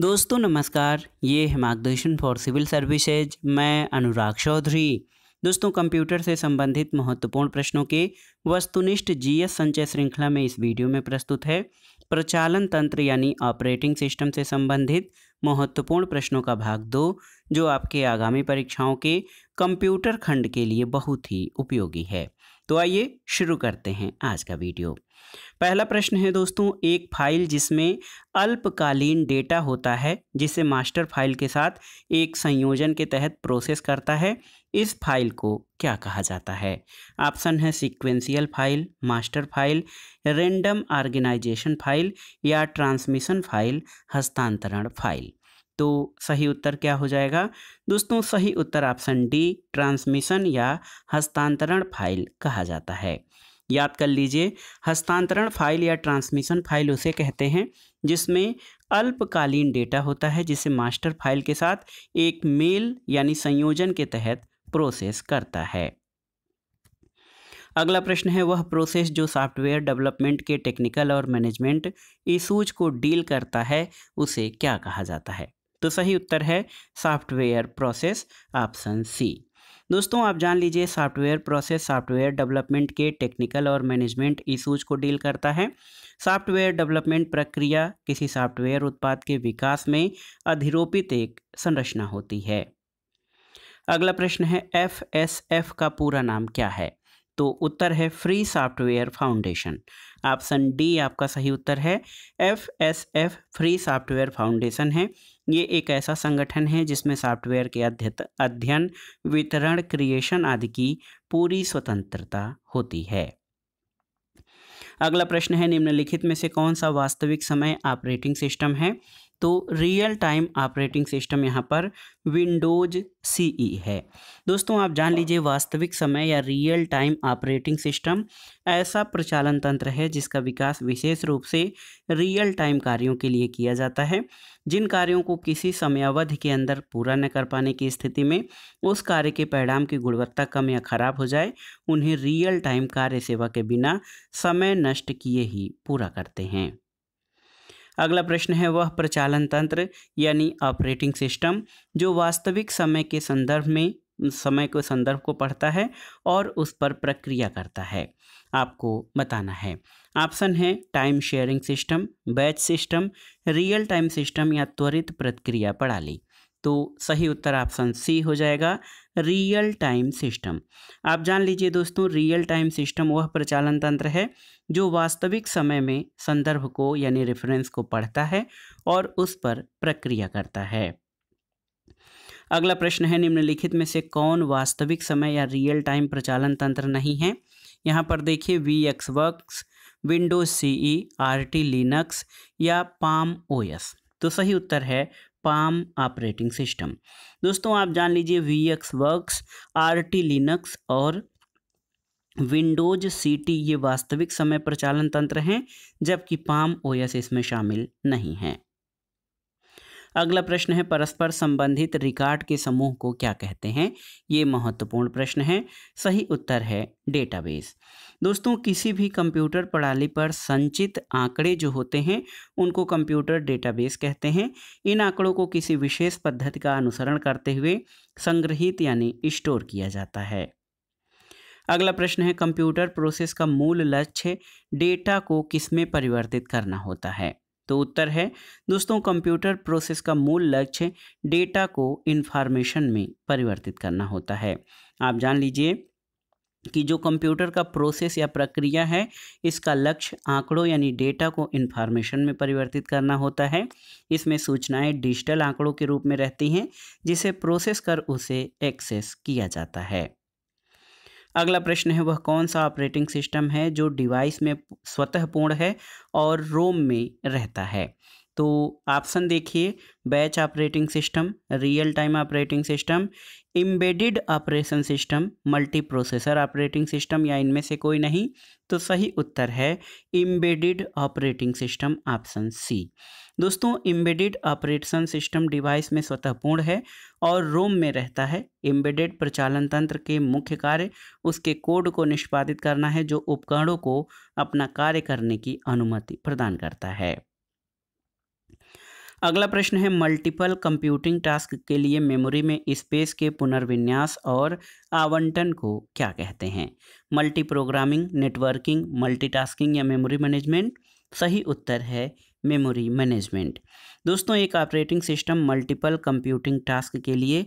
दोस्तों नमस्कार ये है मार्गदर्शन फॉर सिविल सर्विसेज मैं अनुराग चौधरी दोस्तों कंप्यूटर से संबंधित महत्वपूर्ण प्रश्नों के वस्तुनिष्ठ जीएस संचय श्रृंखला में इस वीडियो में प्रस्तुत है प्रचालन तंत्र यानी ऑपरेटिंग सिस्टम से संबंधित महत्वपूर्ण प्रश्नों का भाग दो जो आपके आगामी परीक्षाओं के कंप्यूटर खंड के लिए बहुत ही उपयोगी है तो आइए शुरू करते हैं आज का वीडियो पहला प्रश्न है दोस्तों एक फाइल जिसमें अल्पकालीन डेटा होता है जिसे मास्टर फाइल के साथ एक संयोजन के तहत प्रोसेस करता है इस फाइल को क्या कहा जाता है ऑप्शन है sequential file master file random organisation file या ट्रांसमिशन फाइल हस्तांतरण फाइल तो सही उत्तर क्या हो जाएगा दोस्तों सही उत्तर ऑप्शन डी ट्रांसमिशन या हस्तांतरण फाइल कहा जाता है याद कर लीजिए हस्तांतरण फाइल या ट्रांसमिशन फाइल उसे कहते हैं जिसमें अल्पकालीन डेटा होता है जिसे मास्टर फाइल के साथ एक मेल यानी संयोजन के तहत प्रोसेस करता है अगला प्रश्न है वह प्रोसेस जो सॉफ्टवेयर डेवलपमेंट के टेक्निकल और मैनेजमेंट इशूज को डील करता है उसे क्या कहा जाता है तो सही उत्तर है सॉफ्टवेयर प्रोसेस ऑप्शन सी दोस्तों आप जान लीजिए सॉफ्टवेयर प्रोसेस सॉफ्टवेयर डेवलपमेंट के टेक्निकल और मैनेजमेंट इशूज को डील करता है सॉफ्टवेयर डेवलपमेंट प्रक्रिया किसी सॉफ्टवेयर उत्पाद के विकास में अधिरोपित एक संरचना होती है अगला प्रश्न है एफ एस एफ का पूरा नाम क्या है तो उत्तर है free software foundation option D आपका सही उत्तर है F S F free software foundation है ये एक ऐसा संगठन है जिसमें सॉफ्टवेयर के अध्ययन वितरण क्रिएशन आदि की पूरी स्वतंत्रता होती है अगला प्रश्न है निम्नलिखित में से कौन सा वास्तविक समय ऑपरेटिंग सिस्टम है तो रियल टाइम ऑपरेटिंग सिस्टम यहाँ पर विंडोज सीई e है दोस्तों आप जान लीजिए वास्तविक समय या रियल टाइम ऑपरेटिंग सिस्टम ऐसा प्रचालन तंत्र है जिसका विकास विशेष रूप से रियल टाइम कार्यों के लिए किया जाता है जिन कार्यों को किसी समयावधि के अंदर पूरा न कर पाने की स्थिति में उस कार्य के परिणाम की गुणवत्ता कम या खराब हो जाए उन्हें रियल टाइम कार्य सेवा के बिना समय नष्ट किए ही पूरा करते हैं अगला प्रश्न है वह प्रचालन तंत्र यानी ऑपरेटिंग सिस्टम जो वास्तविक समय के संदर्भ में समय के संदर्भ को पढ़ता है और उस पर प्रक्रिया करता है आपको बताना है ऑप्शन है time sharing system batch system real time system या त्वरित प्रतिक्रिया प्रणाली तो सही उत्तर ऑप्शन सी हो जाएगा रियल टाइम सिस्टम आप जान लीजिए दोस्तों रियल टाइम सिस्टम वह प्रचालन तंत्र है जो वास्तविक समय में संदर्भ को यानी रेफरेंस को पढ़ता है और उस पर प्रक्रिया करता है अगला प्रश्न है निम्नलिखित में से कौन वास्तविक समय या रियल टाइम प्रचालन तंत्र नहीं है यहाँ पर देखिए V X Works Windows C E R T Linux या पाम ओ एस तो सही उत्तर है पाम ऑपरेटिंग सिस्टम दोस्तों आप जान लीजिए V X Works or Linux और विंडोज सी ये वास्तविक समय प्रचालन तंत्र हैं जबकि पाम ओएस इसमें शामिल नहीं है अगला प्रश्न है परस्पर संबंधित रिकॉर्ड के समूह को क्या कहते हैं ये महत्वपूर्ण प्रश्न है सही उत्तर है डेटाबेस दोस्तों किसी भी कंप्यूटर प्रणाली पर संचित आंकड़े जो होते हैं उनको कंप्यूटर डेटाबेस कहते हैं इन आंकड़ों को किसी विशेष पद्धति का अनुसरण करते हुए संग्रहित यानी स्टोर किया जाता है अगला प्रश्न है कंप्यूटर प्रोसेस का मूल लक्ष्य डेटा को किसमें परिवर्तित करना होता है तो उत्तर है दोस्तों कंप्यूटर प्रोसेस का मूल लक्ष्य डेटा को इन्फॉर्मेशन में परिवर्तित करना होता है आप जान लीजिए कि जो कंप्यूटर का प्रोसेस या प्रक्रिया है इसका लक्ष्य आंकड़ों यानी डेटा को इन्फॉर्मेशन में परिवर्तित करना होता है इसमें सूचनाएं डिजिटल आंकड़ों के रूप में रहती हैं जिसे प्रोसेस कर उसे एक्सेस किया जाता है अगला प्रश्न है वह कौन सा ऑपरेटिंग सिस्टम है जो डिवाइस में स्वतः पूर्ण है और रोम में रहता है तो ऑप्शन देखिए batch operating system real time operating system embedded operation system multiprocessor operating system या इनमें से कोई नहीं तो सही उत्तर है embedded operating system option C दोस्तों एम्बेडेड ऑपरेशन सिस्टम डिवाइस में स्वतःपूर्ण है और रोम में रहता है एम्बेडेड प्रचालन तंत्र के मुख्य कार्य उसके कोड को निष्पादित करना है जो उपकरणों को अपना कार्य करने की अनुमति प्रदान करता है अगला प्रश्न है मल्टीपल कंप्यूटिंग टास्क के लिए मेमोरी में स्पेस के पुनर्विन्यास और आवंटन को क्या कहते हैं मल्टी प्रोग्रामिंग नेटवर्किंग मल्टीटास्किंग या मेमोरी मैनेजमेंट सही उत्तर है मेमोरी मैनेजमेंट दोस्तों एक operating system multiple computing task के लिए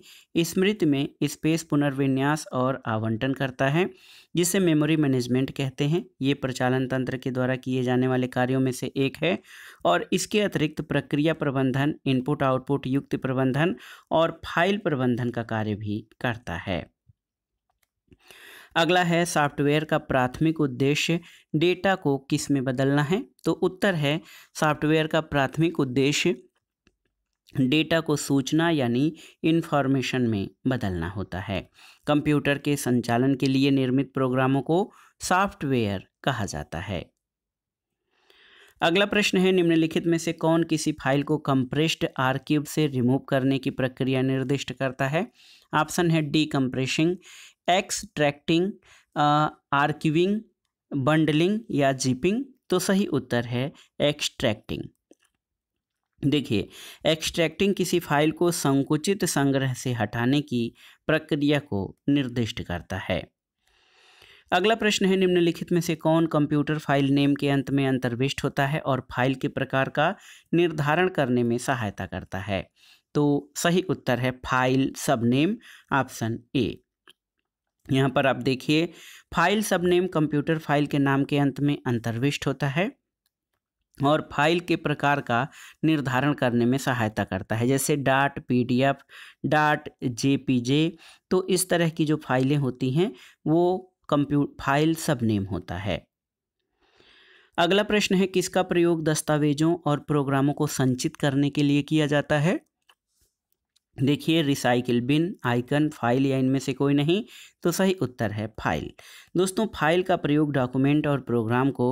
स्मृति में स्पेस पुनर्विन्यास और आवंटन करता है जिसे मेमोरी मैनेजमेंट कहते हैं ये प्रचालन तंत्र के द्वारा किए जाने वाले कार्यों में से एक है और इसके अतिरिक्त प्रक्रिया प्रबंधन इनपुट आउटपुट युक्त प्रबंधन और फाइल प्रबंधन का कार्य भी करता है अगला है सॉफ्टवेयर का प्राथमिक उद्देश्य डेटा को किस में बदलना है तो उत्तर है सॉफ्टवेयर का प्राथमिक उद्देश्य डेटा को सूचना यानी इन्फॉर्मेशन में बदलना होता है कंप्यूटर के संचालन के लिए निर्मित प्रोग्रामों को सॉफ्टवेयर कहा जाता है अगला प्रश्न है निम्नलिखित में से कौन किसी फाइल को कंप्रेस्ड आर्किव से रिमूव करने की प्रक्रिया निर्दिष्ट करता है ऑप्शन है decompressing extracting archiving bundling या जिपिंग तो सही उत्तर है एक्सट्रैक्टिंग देखिए एक्सट्रैक्टिंग किसी फाइल को संकुचित संग्रह से हटाने की प्रक्रिया को निर्दिष्ट करता है अगला प्रश्न है निम्नलिखित में से कौन कंप्यूटर फाइल नेम के अंत में अंतर्विष्ट होता है और फाइल के प्रकार का निर्धारण करने में सहायता करता है तो सही उत्तर है फाइल सब नेम ऑप्शन ए यहाँ पर आप देखिए फाइल सब नेम कंप्यूटर फाइल के नाम के अंत में अंतर्विष्ट होता है और फाइल के प्रकार का निर्धारण करने में सहायता करता है जैसे dot P D F dot J P G तो इस तरह की जो फाइलें होती हैं वो कंप्यू फाइल सब नेम होता है अगला प्रश्न है किसका प्रयोग दस्तावेजों और प्रोग्रामों को संचित करने के लिए किया जाता है देखिए रिसाइकिल बिन आइकन फाइल या इनमें से कोई नहीं तो सही उत्तर है फाइल दोस्तों फाइल का प्रयोग डॉक्यूमेंट और प्रोग्राम को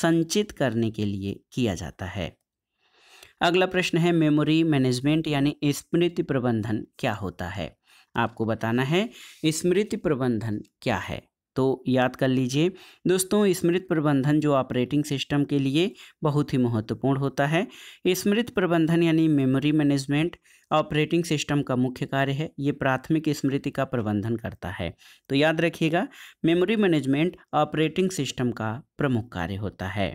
संचित करने के लिए किया जाता है अगला प्रश्न है मेमोरी मैनेजमेंट यानी स्मृति प्रबंधन क्या होता है आपको बताना है स्मृति प्रबंधन क्या है तो याद कर लीजिए दोस्तों स्मृति प्रबंधन जो ऑपरेटिंग सिस्टम के लिए बहुत ही महत्वपूर्ण होता है स्मृति प्रबंधन यानी मेमोरी मैनेजमेंट ऑपरेटिंग सिस्टम का मुख्य कार्य है ये प्राथमिक स्मृति का प्रबंधन करता है तो याद रखिएगा मेमोरी मैनेजमेंट ऑपरेटिंग सिस्टम का प्रमुख कार्य होता है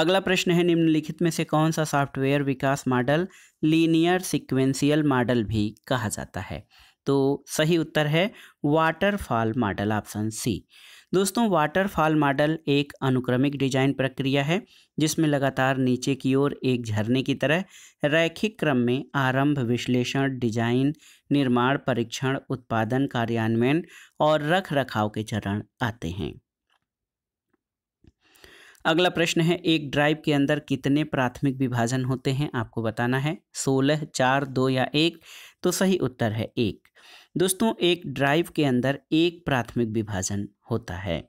अगला प्रश्न है निम्नलिखित में से कौन सा सॉफ्टवेयर विकास मॉडल लीनियर सिक्वेंशियल मॉडल भी कहा जाता है तो सही उत्तर है वाटरफॉल मॉडल ऑप्शन सी दोस्तों वाटरफॉल मॉडल एक अनुक्रमिक डिजाइन प्रक्रिया है जिसमें लगातार नीचे की ओर एक झरने की तरह रैखिक क्रम में आरंभ विश्लेषण डिजाइन निर्माण परीक्षण उत्पादन कार्यान्वयन और रख रखाव के चरण आते हैं अगला प्रश्न है एक ड्राइव के अंदर कितने प्राथमिक विभाजन होते हैं आपको बताना है सोलह चार दो या एक तो सही उत्तर है एक दोस्तों एक ड्राइव के अंदर एक प्राथमिक विभाजन होता है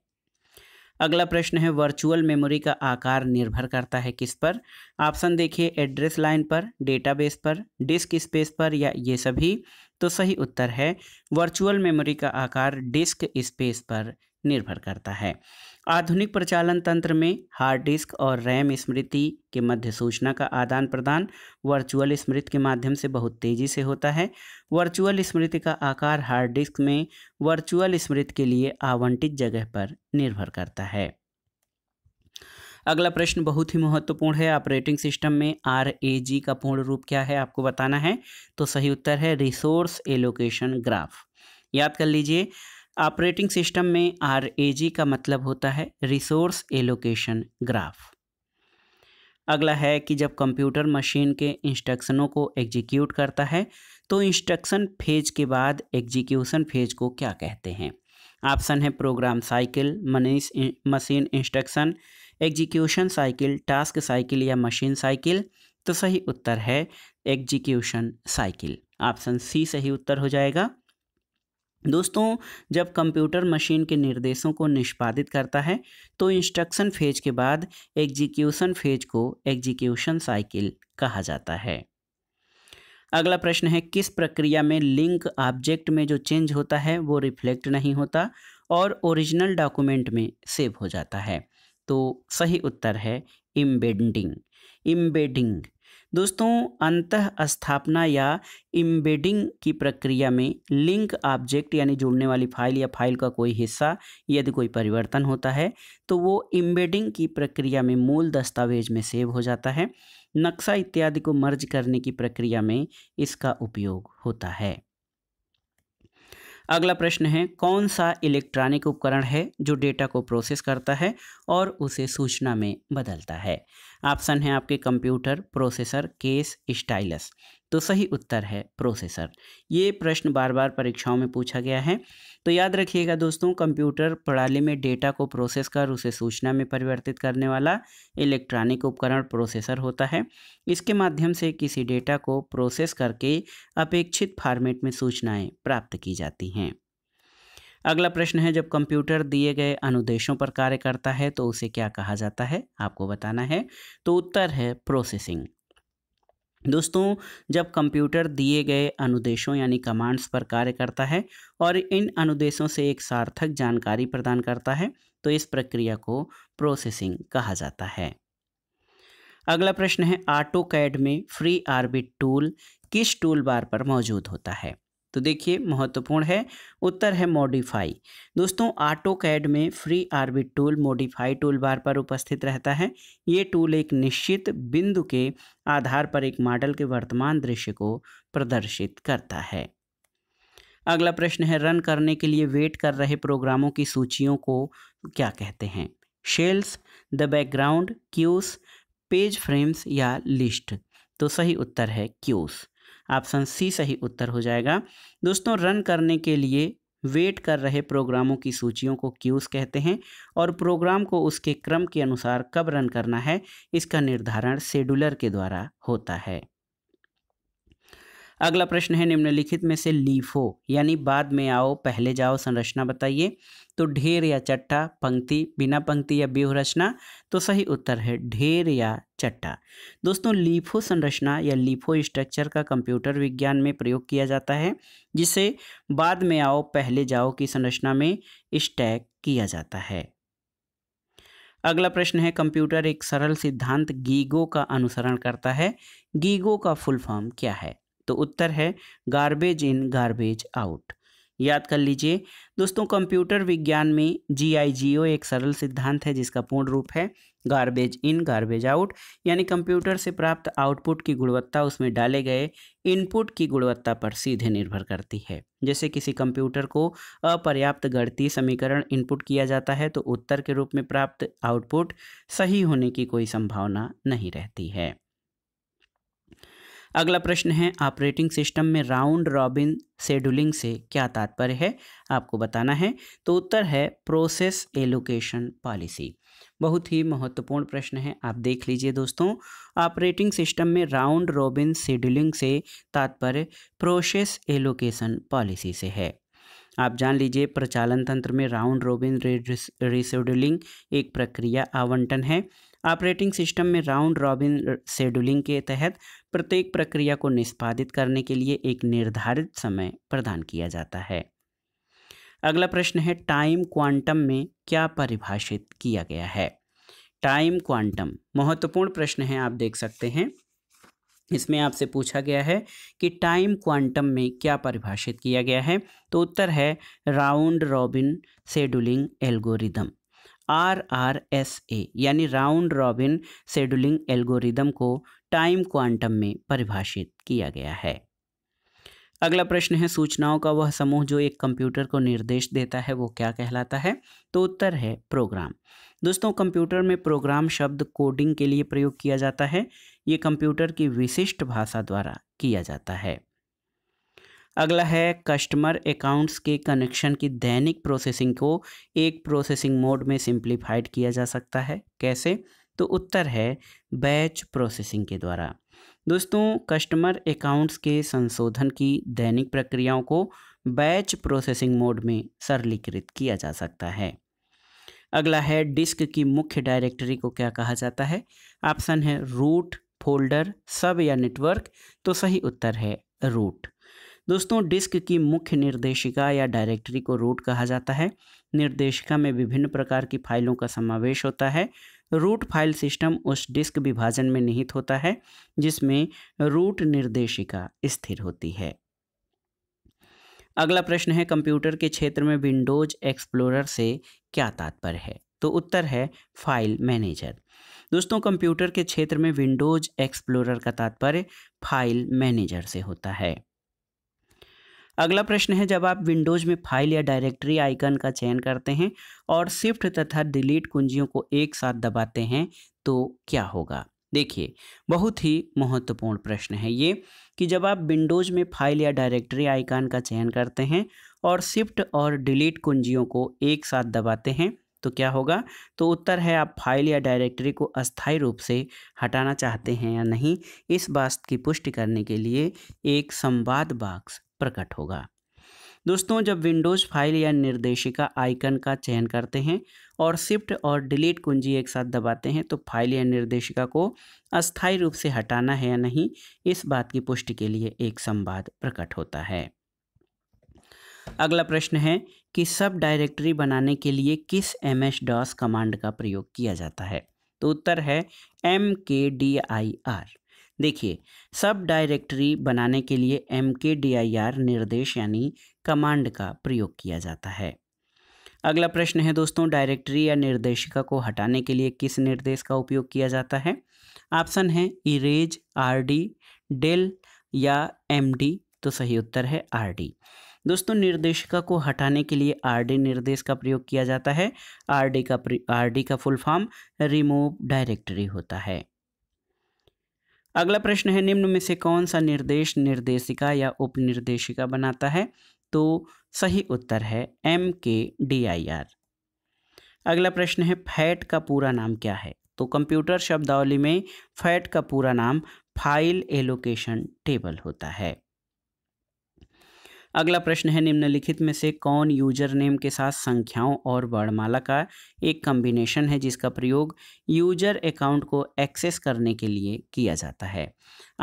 अगला प्रश्न है वर्चुअल मेमोरी का आकार निर्भर करता है किस पर ऑप्शन देखिए एड्रेस लाइन पर डेटाबेस पर डिस्क स्पेस पर या ये सभी तो सही उत्तर है वर्चुअल मेमोरी का आकार डिस्क स्पेस पर निर्भर करता है आधुनिक प्रचालन तंत्र में हार्ड डिस्क और रैम स्मृति के मध्य सूचना का आदान प्रदान वर्चुअल स्मृति के माध्यम से बहुत तेज़ी से होता है वर्चुअल स्मृति का आकार हार्ड डिस्क में वर्चुअल स्मृति के लिए आवंटित जगह पर निर्भर करता है अगला प्रश्न बहुत ही महत्वपूर्ण है ऑपरेटिंग सिस्टम में आर ए जी का पूर्ण रूप क्या है आपको बताना है तो सही उत्तर है रिसोर्स एलोकेशन ग्राफ याद कर लीजिए ऑपरेटिंग सिस्टम में आर का मतलब होता है रिसोर्स एलोकेशन ग्राफ अगला है कि जब कंप्यूटर मशीन के इंस्ट्रक्शनों को एग्जीक्यूट करता है तो इंस्ट्रक्शन फेज के बाद एग्जीक्यूशन फेज को क्या कहते हैं ऑप्शन है प्रोग्राम साइकिल मनीस machine instruction execution cycle task cycle या मशीन साइकिल तो सही उत्तर है एग्जीक्यूशन साइकिल ऑप्शन सी सही उत्तर हो जाएगा दोस्तों जब कंप्यूटर मशीन के निर्देशों को निष्पादित करता है तो इंस्ट्रक्शन फेज के बाद एग्जीक्यूशन फेज को एग्जीक्यूशन साइकिल कहा जाता है अगला प्रश्न है किस प्रक्रिया में लिंक ऑब्जेक्ट में जो चेंज होता है वो रिफ्लेक्ट नहीं होता और ओरिजिनल डॉक्यूमेंट में सेव हो जाता है तो सही उत्तर है इम्बेडिंग इम्बेडिंग दोस्तों अंत स्थापना या इम्बेडिंग की प्रक्रिया में लिंक ऑब्जेक्ट यानी जुड़ने वाली फाइल या फाइल का कोई हिस्सा यदि कोई परिवर्तन होता है तो वो इम्बेडिंग की प्रक्रिया में मूल दस्तावेज में सेव हो जाता है नक्शा इत्यादि को मर्ज करने की प्रक्रिया में इसका उपयोग होता है अगला प्रश्न है कौन सा इलेक्ट्रॉनिक उपकरण है जो डेटा को प्रोसेस करता है और उसे सूचना में बदलता है ऑप्शन है आपके कंप्यूटर प्रोसेसर केस स्टाइलस तो सही उत्तर है प्रोसेसर ये प्रश्न बार बार परीक्षाओं में पूछा गया है तो याद रखिएगा दोस्तों कंप्यूटर प्रणाली में डेटा को प्रोसेस कर उसे सूचना में परिवर्तित करने वाला इलेक्ट्रॉनिक उपकरण प्रोसेसर होता है इसके माध्यम से किसी डेटा को प्रोसेस करके अपेक्षित फॉर्मेट में सूचनाएँ प्राप्त की जाती हैं अगला प्रश्न है जब कंप्यूटर दिए गए अनुदेशों पर कार्य करता है तो उसे क्या कहा जाता है आपको बताना है तो उत्तर है प्रोसेसिंग दोस्तों जब कंप्यूटर दिए गए अनुदेशों यानी कमांड्स पर कार्य करता है और इन अनुदेशों से एक सार्थक जानकारी प्रदान करता है तो इस प्रक्रिया को प्रोसेसिंग कहा जाता है अगला प्रश्न है ऑटो कैड में फ्री आर्बिट टूल किस टूल बार पर मौजूद होता है तो देखिए महत्वपूर्ण है उत्तर है मॉडिफाई दोस्तों ऑटो कैड में free orbit tool modify toolbar पर उपस्थित रहता है ये टूल एक निश्चित बिंदु के आधार पर एक मॉडल के वर्तमान दृश्य को प्रदर्शित करता है अगला प्रश्न है रन करने के लिए वेट कर रहे प्रोग्रामों की सूचियों को क्या कहते हैं shells the background queues page frames या लिस्ट तो सही उत्तर है क्यूस ऑप्शन सी सही उत्तर हो जाएगा दोस्तों रन करने के लिए वेट कर रहे प्रोग्रामों की सूचियों को क्यूज़ कहते हैं और प्रोग्राम को उसके क्रम के अनुसार कब रन करना है इसका निर्धारण शेड्यूलर के द्वारा होता है अगला प्रश्न है निम्नलिखित में से लीफो यानी बाद में आओ पहले जाओ संरचना बताइए तो ढेर या चट्टा पंक्ति बिना पंक्ति या व्यूह रचना तो सही उत्तर है ढेर या चट्टा दोस्तों लीफो संरचना या लीफो स्ट्रक्चर का कंप्यूटर विज्ञान में प्रयोग किया जाता है जिसे बाद में आओ पहले जाओ की संरचना में स्टैक किया जाता है अगला प्रश्न है कंप्यूटर एक सरल सिद्धांत गीगो का अनुसरण करता है गीगो का फुल फॉर्म क्या है तो उत्तर है गार्बेज इन गार्बेज आउट याद कर लीजिए दोस्तों कंप्यूटर विज्ञान में जी आई जी ओ एक सरल सिद्धांत है जिसका पूर्ण रूप है गार्बेज इन गार्बेज आउट यानी कंप्यूटर से प्राप्त आउटपुट की गुणवत्ता उसमें डाले गए इनपुट की गुणवत्ता पर सीधे निर्भर करती है जैसे किसी कंप्यूटर को अपर्याप्त गणतीय समीकरण इनपुट किया जाता है तो उत्तर के रूप में प्राप्त आउटपुट सही होने की कोई संभावना नहीं रहती है अगला प्रश्न है ऑपरेटिंग सिस्टम में राउंड रॉबिन शेड्यूलिंग से क्या तात्पर्य है आपको बताना है तो उत्तर है प्रोसेस एलोकेशन पॉलिसी बहुत ही महत्वपूर्ण प्रश्न है आप देख लीजिए दोस्तों ऑपरेटिंग सिस्टम में राउंड रॉबिन शेड्यूलिंग से तात्पर्य प्रोसेस एलोकेशन पॉलिसी से है आप जान लीजिए प्रचालन तंत्र में राउंड रॉबिन रिशेड्यूलिंग एक प्रक्रिया आवंटन है ऑपरेटिंग सिस्टम में राउंड रॉबिन शेड्यूलिंग के तहत प्रत्येक प्रक्रिया को निष्पादित करने के लिए एक निर्धारित समय प्रदान किया जाता है अगला प्रश्न है टाइम क्वांटम में क्या परिभाषित किया गया है टाइम क्वांटम महत्वपूर्ण प्रश्न है आप देख सकते हैं इसमें आपसे पूछा गया है कि टाइम क्वांटम में क्या परिभाषित किया गया है तो उत्तर है round robin scheduling algorithm R R S A यानी राउंड रॉबिन शेड्यूलिंग एल्गोरिदम को टाइम क्वांटम में परिभाषित किया गया है अगला प्रश्न है सूचनाओं का वह समूह जो एक कंप्यूटर को निर्देश देता है वो क्या कहलाता है तो उत्तर है प्रोग्राम दोस्तों कंप्यूटर में प्रोग्राम शब्द कोडिंग के लिए प्रयोग किया जाता है ये कंप्यूटर की विशिष्ट भाषा द्वारा किया जाता है अगला है कस्टमर अकाउंट्स के कनेक्शन की दैनिक प्रोसेसिंग को एक प्रोसेसिंग मोड में सिंप्लीफाइड किया जा सकता है कैसे तो उत्तर है बैच प्रोसेसिंग के द्वारा दोस्तों कस्टमर अकाउंट्स के संशोधन की दैनिक प्रक्रियाओं को बैच प्रोसेसिंग मोड में सरलीकृत किया जा सकता है अगला है डिस्क की मुख्य डायरेक्टरी को क्या कहा जाता है ऑप्शन है रूट फोल्डर सब या नेटवर्क तो सही उत्तर है रूट दोस्तों डिस्क की मुख्य निर्देशिका या डायरेक्टरी को रूट कहा जाता है निर्देशिका में विभिन्न प्रकार की फाइलों का समावेश होता है रूट फाइल सिस्टम उस डिस्क विभाजन में निहित होता है जिसमें रूट निर्देशिका स्थिर होती है अगला प्रश्न है कंप्यूटर के क्षेत्र में विंडोज एक्सप्लोरर से क्या तात्पर्य है तो उत्तर है फाइल मैनेजर दोस्तों कंप्यूटर के क्षेत्र में विंडोज एक्सप्लोरर का तात्पर्य फाइल मैनेजर से होता है अगला प्रश्न है जब आप विंडोज़ में फाइल या डायरेक्टरी आइकन का चयन करते हैं और शिफ्ट तथा डिलीट कुंजियों को एक साथ दबाते हैं तो क्या होगा देखिए बहुत ही महत्वपूर्ण प्रश्न है ये कि जब आप विंडोज़ में फाइल या डायरेक्टरी आइकन का चयन करते हैं और शिफ्ट और डिलीट कुंजियों को एक साथ दबाते हैं तो क्या होगा तो उत्तर है आप फाइल या डायरेक्टरी को अस्थायी रूप से हटाना चाहते हैं या नहीं इस बात की पुष्टि करने के लिए एक संवाद बाक्स प्रकट होगा दोस्तों जब विंडोज़ फाइल या निर्देशिका आइकन का चयन करते हैं और शिफ्ट और डिलीट कुंजी एक साथ दबाते हैं तो फाइल या निर्देशिका को अस्थायी रूप से हटाना है या नहीं इस बात की पुष्टि के लिए एक संवाद प्रकट होता है अगला प्रश्न है कि सब डायरेक्टरी बनाने के लिए किस एम एस डॉस कमांड का प्रयोग किया जाता है तो उत्तर है एम के डी आई आर देखिए सब डायरेक्टरी बनाने के लिए एम के डी आई आर निर्देश यानी कमांड का प्रयोग किया जाता है अगला प्रश्न है दोस्तों डायरेक्टरी या निर्देशिका को हटाने के लिए किस निर्देश का उपयोग किया जाता है ऑप्शन है इरेज आर डी डेल या एम डी तो सही उत्तर है आर डी दोस्तों निर्देशिका को हटाने के लिए आर डी निर्देश का प्रयोग किया जाता है आर डी का आर डी का फुल फॉर्म रिमूव डायरेक्टरी होता है अगला प्रश्न है निम्न में से कौन सा निर्देश निर्देशिका या उपनिर्देशिका बनाता है तो सही उत्तर है एम के डी आई आर अगला प्रश्न है फैट का पूरा नाम क्या है तो कंप्यूटर शब्दावली में फैट का पूरा नाम फाइल एलोकेशन टेबल होता है अगला प्रश्न है निम्नलिखित में से कौन यूजर नेम के साथ संख्याओं और वर्णमाला का एक कम्बिनेशन है जिसका प्रयोग यूजर अकाउंट को एक्सेस करने के लिए किया जाता है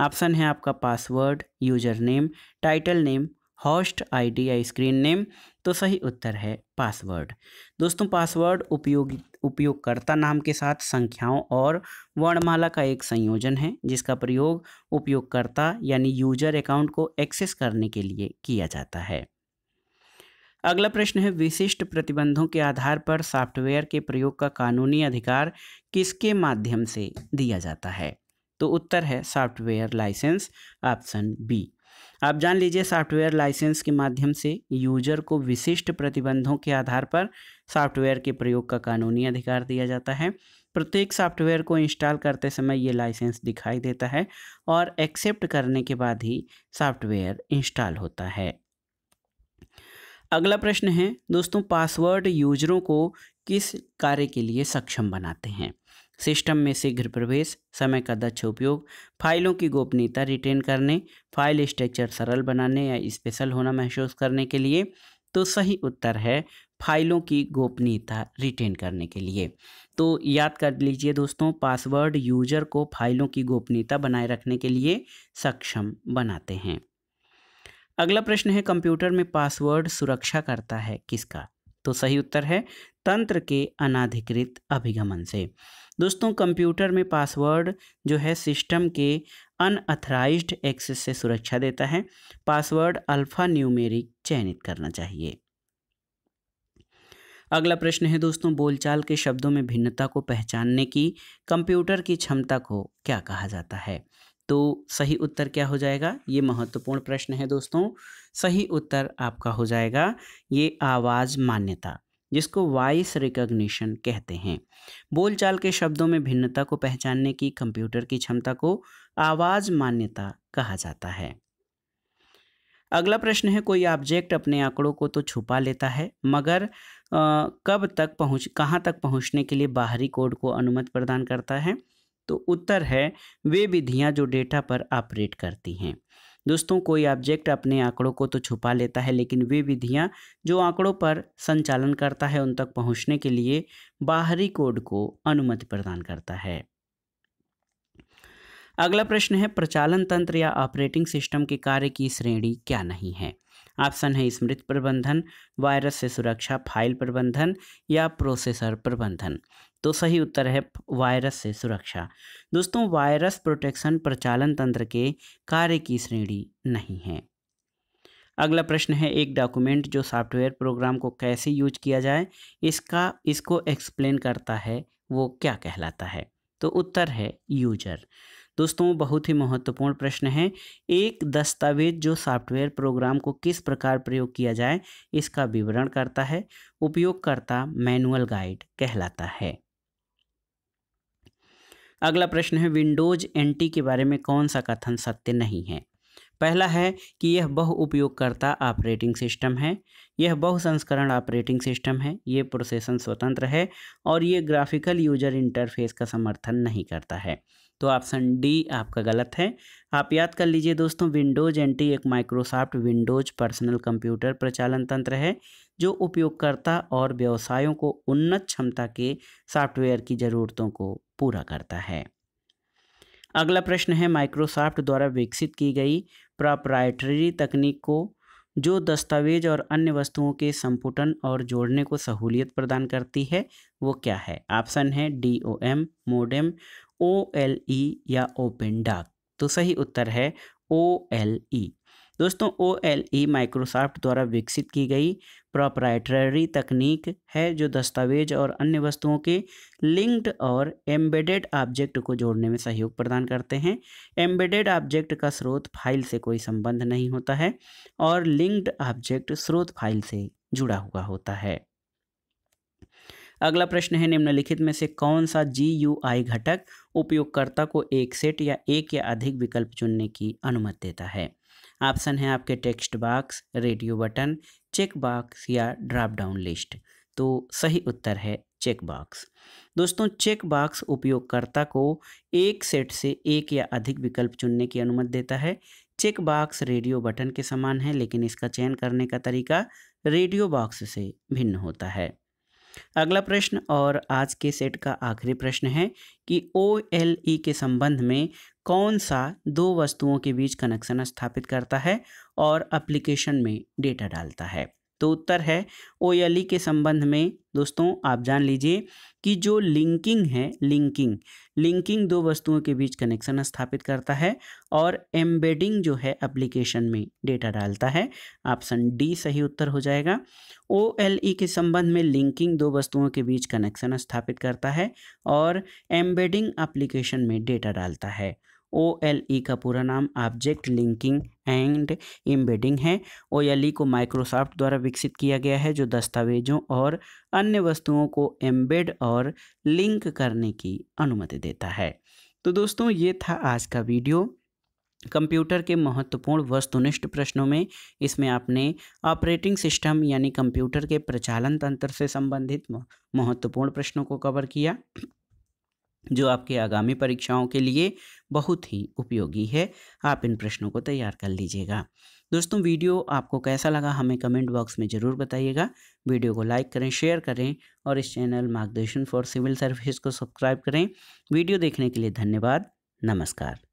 ऑप्शन है आपका password user name title name host ID या स्क्रीन नेम तो सही उत्तर है पासवर्ड दोस्तों पासवर्ड उपयोगी उपयोगकर्ता नाम के साथ संख्याओं और वर्णमाला का एक संयोजन है जिसका प्रयोग उपयोगकर्ता यानी यूजर अकाउंट को एक्सेस करने के लिए किया जाता है अगला प्रश्न है विशिष्ट प्रतिबंधों के आधार पर सॉफ्टवेयर के प्रयोग का कानूनी अधिकार किसके माध्यम से दिया जाता है तो उत्तर है सॉफ्टवेयर लाइसेंस ऑप्शन बी आप जान लीजिए सॉफ्टवेयर लाइसेंस के माध्यम से यूजर को विशिष्ट प्रतिबंधों के आधार पर सॉफ्टवेयर के प्रयोग का कानूनी अधिकार दिया जाता है प्रत्येक सॉफ्टवेयर को इंस्टॉल करते समय ये लाइसेंस दिखाई देता है और एक्सेप्ट करने के बाद ही सॉफ्टवेयर इंस्टॉल होता है अगला प्रश्न है दोस्तों पासवर्ड यूजरों को किस कार्य के लिए सक्षम बनाते हैं सिस्टम में शीघ्र प्रवेश समय का दक्ष उपयोग फाइलों की गोपनीयता रिटेन करने फाइल स्ट्रक्चर सरल बनाने या स्पेशल होना महसूस करने के लिए तो सही उत्तर है फाइलों की गोपनीयता रिटेन करने के लिए तो याद कर लीजिए दोस्तों पासवर्ड यूजर को फाइलों की गोपनीयता बनाए रखने के लिए सक्षम बनाते हैं अगला प्रश्न है कंप्यूटर में पासवर्ड सुरक्षा करता है किसका तो सही उत्तर है तंत्र के अनाधिकृत अभिगमन से दोस्तों कंप्यूटर में पासवर्ड जो है सिस्टम के अनऑथराइज्ड एक्सेस से सुरक्षा देता है पासवर्ड अल्फ़ा न्यूमेरिक चयनित करना चाहिए अगला प्रश्न है दोस्तों बोलचाल के शब्दों में भिन्नता को पहचानने की कंप्यूटर की क्षमता को क्या कहा जाता है तो सही उत्तर क्या हो जाएगा ये महत्वपूर्ण प्रश्न है दोस्तों सही उत्तर आपका हो जाएगा ये आवाज़ मान्यता जिसको वॉइस रिकग्निशन कहते हैं बोलचाल के शब्दों में भिन्नता को पहचानने की कंप्यूटर की क्षमता को आवाज़ मान्यता कहा जाता है अगला प्रश्न है कोई ऑब्जेक्ट अपने आंकड़ों को तो छुपा लेता है मगर कब तक पहुँच कहाँ तक पहुँचने के लिए बाहरी कोड को अनुमति प्रदान करता है तो उत्तर है वे विधियाँ जो डेटा पर ऑपरेट करती हैं दोस्तों कोई ऑब्जेक्ट अपने आंकड़ों को तो छुपा लेता है लेकिन वे विधियाँ जो आंकड़ों पर संचालन करता है उन तक पहुँचने के लिए बाहरी कोड को अनुमति प्रदान करता है अगला प्रश्न है प्रचालन तंत्र या ऑपरेटिंग सिस्टम के कार्य की श्रेणी क्या नहीं है ऑप्शन है स्मृति प्रबंधन वायरस से सुरक्षा फाइल प्रबंधन या प्रोसेसर प्रबंधन तो सही उत्तर है वायरस से सुरक्षा दोस्तों वायरस प्रोटेक्शन प्रचालन तंत्र के कार्य की श्रेणी नहीं है अगला प्रश्न है एक डॉक्यूमेंट जो सॉफ्टवेयर प्रोग्राम को कैसे यूज किया जाए इसका इसको एक्सप्लेन करता है वो क्या कहलाता है तो उत्तर है यूजर दोस्तों बहुत ही महत्वपूर्ण प्रश्न है एक दस्तावेज जो सॉफ्टवेयर प्रोग्राम को किस प्रकार प्रयोग किया जाए इसका विवरण करता है उपयोगकर्ता मैनुअल गाइड कहलाता है अगला प्रश्न है विंडोज एनटी के बारे में कौन सा कथन सत्य नहीं है पहला है कि यह बहु उपयोगकर्ता ऑपरेटिंग सिस्टम है यह बहु संस्करण ऑपरेटिंग सिस्टम है ये प्रोसेसन स्वतंत्र है और ये ग्राफिकल यूजर इंटरफेस का समर्थन नहीं करता है तो ऑप्शन डी आपका गलत है आप याद कर लीजिए दोस्तों विंडोज एंटी एक माइक्रोसॉफ्ट विंडोज पर्सनल कंप्यूटर प्रचालन तंत्र है जो उपयोगकर्ता और व्यवसायों को उन्नत क्षमता के सॉफ्टवेयर की ज़रूरतों को पूरा करता है अगला प्रश्न है माइक्रोसॉफ्ट द्वारा विकसित की गई प्रॉपराइटरी तकनीक को जो दस्तावेज और अन्य वस्तुओं के संपुटन और जोड़ने को सहूलियत प्रदान करती है वो क्या है ऑप्शन है D O M modem O L E या ओपन डाक तो सही उत्तर है ओ एल ई दोस्तों ओ एल ई माइक्रोसॉफ्ट द्वारा विकसित की गई प्रोप्राइटरी तकनीक है जो दस्तावेज और अन्य वस्तुओं के लिंक्ड और एम्बेडेड ऑब्जेक्ट को जोड़ने में सहयोग प्रदान करते हैं एम्बेडेड ऑब्जेक्ट का स्रोत फाइल से कोई संबंध नहीं होता है और लिंक्ड ऑब्जेक्ट स्रोत फाइल से जुड़ा हुआ होता है अगला प्रश्न है निम्नलिखित में से कौन सा जी यू आई घटक उपयोगकर्ता को एक सेट या एक या अधिक विकल्प चुनने की अनुमति देता है ऑप्शन है आपके text box radio button check box या ड्रॉप डाउन लिस्ट तो सही उत्तर है चेक बॉक्स दोस्तों चेक बॉक्स उपयोगकर्ता को एक सेट से एक या अधिक विकल्प चुनने की अनुमति देता है चेक बॉक्स रेडियो बटन के समान है लेकिन इसका चयन करने का तरीका रेडियो बॉक्स से भिन्न होता है अगला प्रश्न और आज के सेट का आखिरी प्रश्न है कि ओ एल ई के संबंध में कौन सा दो वस्तुओं के बीच कनेक्शन स्थापित करता है और एप्लीकेशन में डेटा डालता है तो उत्तर है ओयली के संबंध में दोस्तों आप जान लीजिए कि जो लिंकिंग है लिंकिंग लिंकिंग दो वस्तुओं के बीच कनेक्शन स्थापित करता है और एम्बेडिंग जो है एप्लीकेशन में डेटा डालता है ऑप्शन डी सही उत्तर हो जाएगा ओ एल ई के संबंध में लिंकिंग दो वस्तुओं के बीच कनेक्शन स्थापित करता है और एम्बेडिंग एप्लीकेशन में डेटा डालता है ओ एल ई का पूरा नाम ऑब्जेक्ट लिंकिंग एंड इम्बेडिंग है ओ एल ई को माइक्रोसॉफ्ट द्वारा विकसित किया गया है जो दस्तावेजों और अन्य वस्तुओं को एम्बेड और लिंक करने की अनुमति देता है तो दोस्तों ये था आज का वीडियो कंप्यूटर के महत्वपूर्ण वस्तुनिष्ठ प्रश्नों में इसमें आपने ऑपरेटिंग सिस्टम यानी कंप्यूटर के प्रचालन तंत्र से संबंधित महत्वपूर्ण प्रश्नों को कवर किया जो आपके आगामी परीक्षाओं के लिए बहुत ही उपयोगी है आप इन प्रश्नों को तैयार कर लीजिएगा दोस्तों वीडियो आपको कैसा लगा हमें कमेंट बॉक्स में ज़रूर बताइएगा वीडियो को लाइक करें शेयर करें और इस चैनल मार्गदर्शन फॉर सिविल सर्विस को सब्सक्राइब करें वीडियो देखने के लिए धन्यवाद नमस्कार